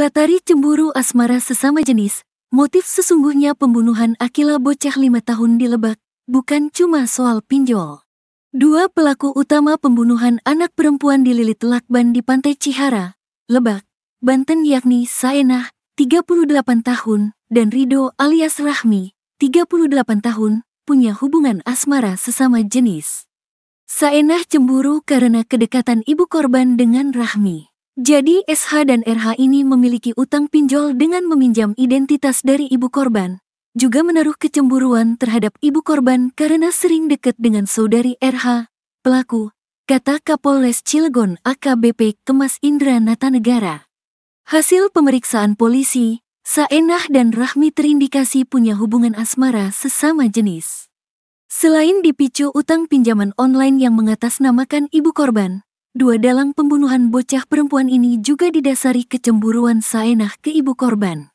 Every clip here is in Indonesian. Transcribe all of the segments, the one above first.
Dilatari cemburu asmara sesama jenis, motif sesungguhnya pembunuhan Akila bocah lima tahun di Lebak, bukan cuma soal pinjol. Dua pelaku utama pembunuhan anak perempuan dililit lakban di Pantai Cihara, Lebak, Banten yakni Saenah, 38 tahun, dan Rido alias Rahmi, 38 tahun, punya hubungan asmara sesama jenis. Saenah cemburu karena kedekatan ibu korban dengan Rahmi. Jadi SH dan RH ini memiliki utang pinjol dengan meminjam identitas dari ibu korban. Juga menaruh kecemburuan terhadap ibu korban karena sering dekat dengan saudari RH, pelaku, kata Kapolres Cilegon AKBP Kemas Indra Natanegara. Hasil pemeriksaan polisi, Saenah dan Rahmi terindikasi punya hubungan asmara sesama jenis. Selain dipicu utang pinjaman online yang mengatasnamakan ibu korban, Dua dalang pembunuhan bocah perempuan ini juga didasari kecemburuan Saenah ke ibu korban.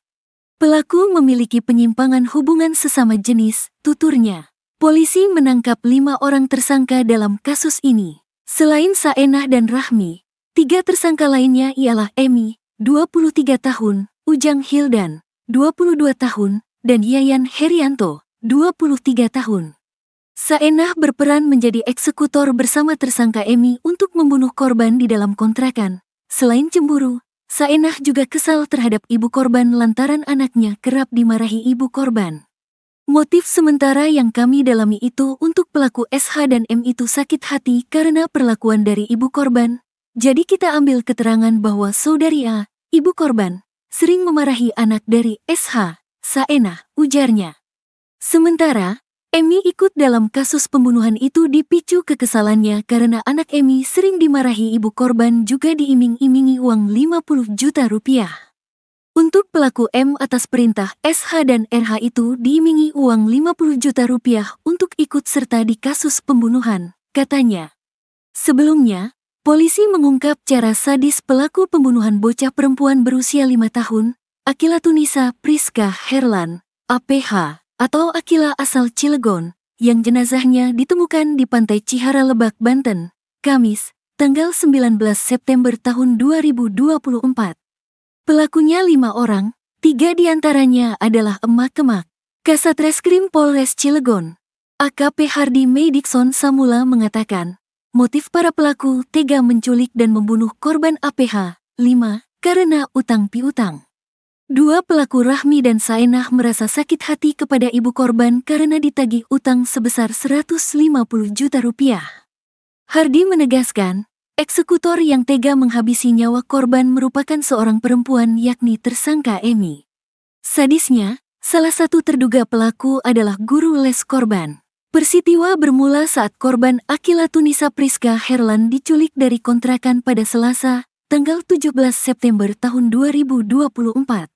Pelaku memiliki penyimpangan hubungan sesama jenis, tuturnya. Polisi menangkap lima orang tersangka dalam kasus ini. Selain Saenah dan Rahmi, tiga tersangka lainnya ialah Emi, 23 tahun, Ujang Hildan, 22 tahun, dan Yayan Herianto, 23 tahun. Saenah berperan menjadi eksekutor bersama tersangka Emi untuk membunuh korban di dalam kontrakan. Selain cemburu, Saenah juga kesal terhadap ibu korban lantaran anaknya kerap dimarahi ibu korban. Motif sementara yang kami dalami itu untuk pelaku SH dan M itu sakit hati karena perlakuan dari ibu korban. Jadi kita ambil keterangan bahwa saudari A, ibu korban, sering memarahi anak dari SH, Saenah, ujarnya. Sementara, Emi ikut dalam kasus pembunuhan itu dipicu kekesalannya karena anak Emi sering dimarahi ibu korban juga diiming-imingi uang 50 juta rupiah. Untuk pelaku M atas perintah SH dan RH itu diimingi uang 50 juta rupiah untuk ikut serta di kasus pembunuhan, katanya. Sebelumnya, polisi mengungkap cara sadis pelaku pembunuhan bocah perempuan berusia 5 tahun, Akila Tunisa Priska Herlan, APH atau Akila asal Cilegon, yang jenazahnya ditemukan di Pantai Cihara Lebak, Banten, Kamis, tanggal 19 September tahun 2024. Pelakunya lima orang, tiga diantaranya adalah emak kemak. Kasat Reskrim Polres Cilegon, AKP Hardi May Samula mengatakan, motif para pelaku tega menculik dan membunuh korban APH, lima karena utang piutang. Dua pelaku Rahmi dan Sainah merasa sakit hati kepada ibu korban karena ditagih utang sebesar 150 juta rupiah. Hardi menegaskan, eksekutor yang tega menghabisi nyawa korban merupakan seorang perempuan yakni tersangka Emi. Sadisnya, salah satu terduga pelaku adalah guru les korban. Persitiwa bermula saat korban Akila Tunisa Priska Herlan diculik dari kontrakan pada Selasa, tanggal 17 September tahun 2024.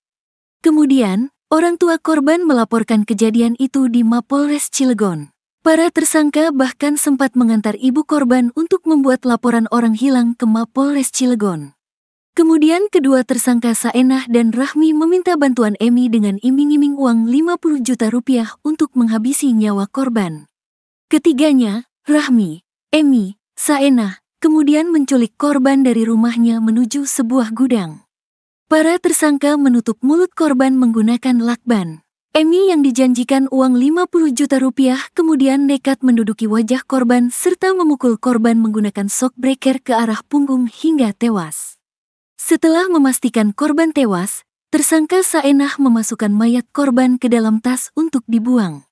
Kemudian, orang tua korban melaporkan kejadian itu di Mapolres Cilegon. Para tersangka bahkan sempat mengantar ibu korban untuk membuat laporan orang hilang ke Mapolres Cilegon. Kemudian kedua tersangka Saenah dan Rahmi meminta bantuan Emi dengan iming-iming uang 50 juta rupiah untuk menghabisi nyawa korban. Ketiganya, Rahmi, Emi, Saenah, kemudian menculik korban dari rumahnya menuju sebuah gudang. Para tersangka menutup mulut korban menggunakan lakban. Emi yang dijanjikan uang 50 juta rupiah kemudian nekat menduduki wajah korban serta memukul korban menggunakan shock breaker ke arah punggung hingga tewas. Setelah memastikan korban tewas, tersangka Saenah memasukkan mayat korban ke dalam tas untuk dibuang.